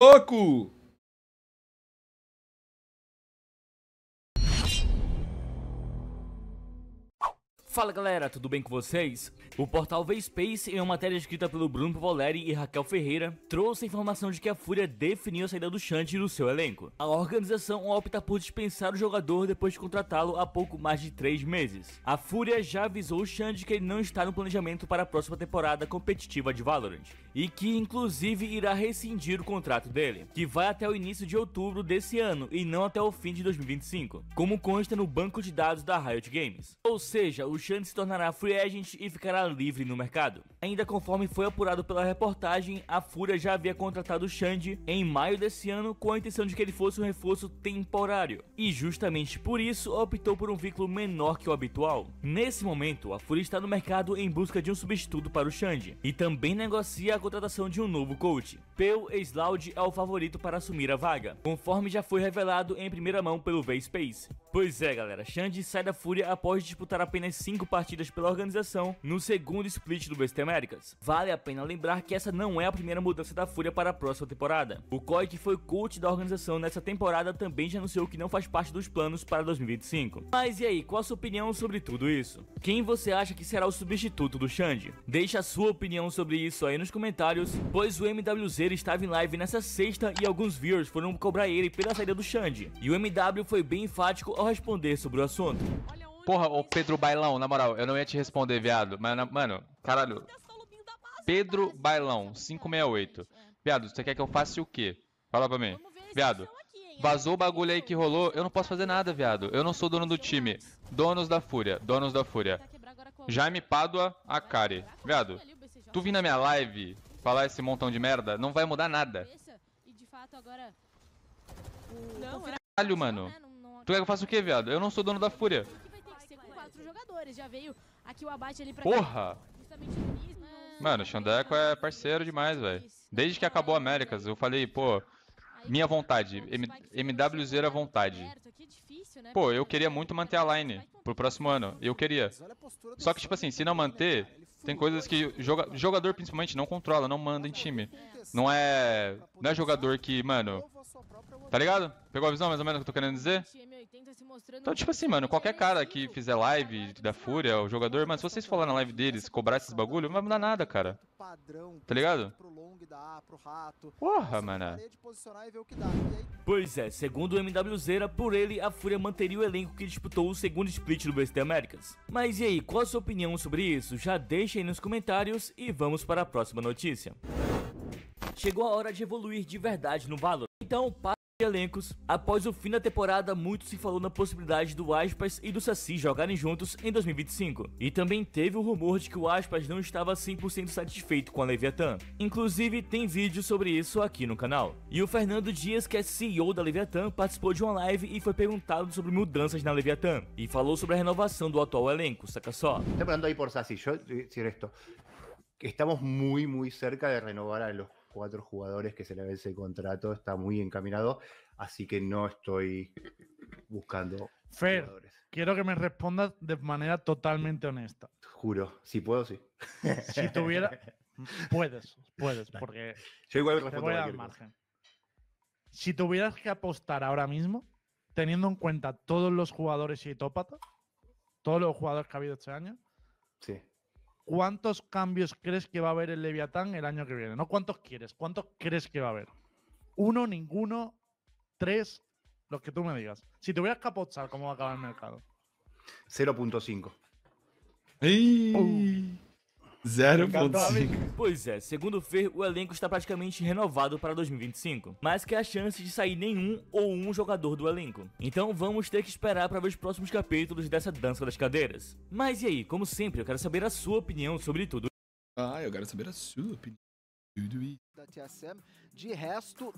louco! Fala galera, tudo bem com vocês? O portal V-Space, em é uma matéria escrita pelo Bruno Voleri e Raquel Ferreira, trouxe a informação de que a Fúria definiu a saída do Shanty do seu elenco. A organização opta por dispensar o jogador depois de contratá-lo há pouco mais de 3 meses. A Fúria já avisou o Shanty que ele não está no planejamento para a próxima temporada competitiva de Valorant, e que inclusive irá rescindir o contrato dele, que vai até o início de outubro desse ano e não até o fim de 2025, como consta no banco de dados da Riot Games. Ou seja, o o Shand se tornará free agent e ficará livre no mercado. Ainda conforme foi apurado pela reportagem, a Fúria já havia contratado o Shand em maio desse ano com a intenção de que ele fosse um reforço temporário, e justamente por isso optou por um vínculo menor que o habitual. Nesse momento, a Fúria está no mercado em busca de um substituto para o Shand e também negocia a contratação de um novo coach. Peu Slaud é o favorito para assumir a vaga, conforme já foi revelado em primeira mão pelo V-Space. Pois é, galera, Xande sai da Fúria após disputar apenas 5 partidas pela organização no segundo split do Best Americas. Vale a pena lembrar que essa não é a primeira mudança da Fúria para a próxima temporada. O Koi, que foi coach da organização nessa temporada, também já anunciou que não faz parte dos planos para 2025. Mas e aí, qual a sua opinião sobre tudo isso? Quem você acha que será o substituto do Xande? Deixa a sua opinião sobre isso aí nos comentários, pois o MWZ estava em live nessa sexta e alguns viewers foram cobrar ele pela saída do Xande. E o MW foi bem enfático ao responder sobre o assunto? Porra, ô Pedro Bailão, na moral, eu não ia te responder, viado. Mas, mano, caralho. Pedro Bailão, 568. Viado, você quer que eu faça o quê? Fala pra mim. Viado, vazou o bagulho aí que rolou, eu não posso fazer nada, viado. Eu não sou dono do time. Donos da Fúria, donos da Fúria. Jaime Pádua, Akari. Viado, tu vir na minha live falar esse montão de merda, não vai mudar nada. Caralho, mano. É, Tu quer é que eu faça o quê, viado? Eu não sou dono da fúria. Porra! Né? Mano, Xandeco é parceiro demais, velho. Desde que acabou Américas, eu falei, pô, minha vontade, MWZ era vontade. É né? pô, eu queria muito manter a line pro próximo ano. Eu queria. Só que, tipo assim, se não manter, tem coisas que joga, jogador principalmente não controla, não manda em time. Não é, não é jogador que, mano, tá ligado? Pegou a visão mais ou menos que eu tô querendo dizer? Então, tipo assim, mano, qualquer cara que fizer live da Fúria, o jogador, mano, se vocês falar na live deles, cobrar esses bagulho, não vai mudar nada, cara padrão. Tá ligado? Pro long dá, pro rato. Porra, mano. Pois é, segundo o MWZera, por ele, a Fúria manteria o elenco que disputou o segundo split do BST Américas. Mas e aí, qual a sua opinião sobre isso? Já deixa aí nos comentários e vamos para a próxima notícia. Chegou a hora de evoluir de verdade no Valor. Então, para de elencos, após o fim da temporada, muito se falou na possibilidade do Aspas e do Saci jogarem juntos em 2025. E também teve o rumor de que o Aspas não estava 100% satisfeito com a Leviathan. Inclusive, tem vídeo sobre isso aqui no canal. E o Fernando Dias, que é CEO da Leviathan, participou de uma live e foi perguntado sobre mudanças na Leviathan. E falou sobre a renovação do atual elenco, saca só. Estou perguntando aí por Saci, eu eh, dizer isto. Estamos muito, muito cerca de renovar a los cuatro jugadores que se le vence ese contrato, está muy encaminado, así que no estoy buscando Fer, quiero que me respondas de manera totalmente honesta. Juro, si puedo, sí. Si tuviera, puedes, puedes, porque margen. Si tuvieras que apostar ahora mismo, teniendo en cuenta todos los jugadores y todos los jugadores que ha habido este año, sí. ¿cuántos cambios crees que va a haber el Leviatán el año que viene? No cuántos quieres, cuántos crees que va a haber. Uno, ninguno, tres, los que tú me digas. Si te a capotzado, ¿cómo va a acabar el mercado? 0.5. 0.5. Pois é, segundo Fer, o elenco está praticamente renovado para 2025, mas que há chance de sair nenhum ou um jogador do elenco. Então vamos ter que esperar para ver os próximos capítulos dessa dança das cadeiras. Mas e aí, como sempre, eu quero saber a sua opinião sobre tudo. Ah, eu quero saber a sua opinião. Da TSM. De resto,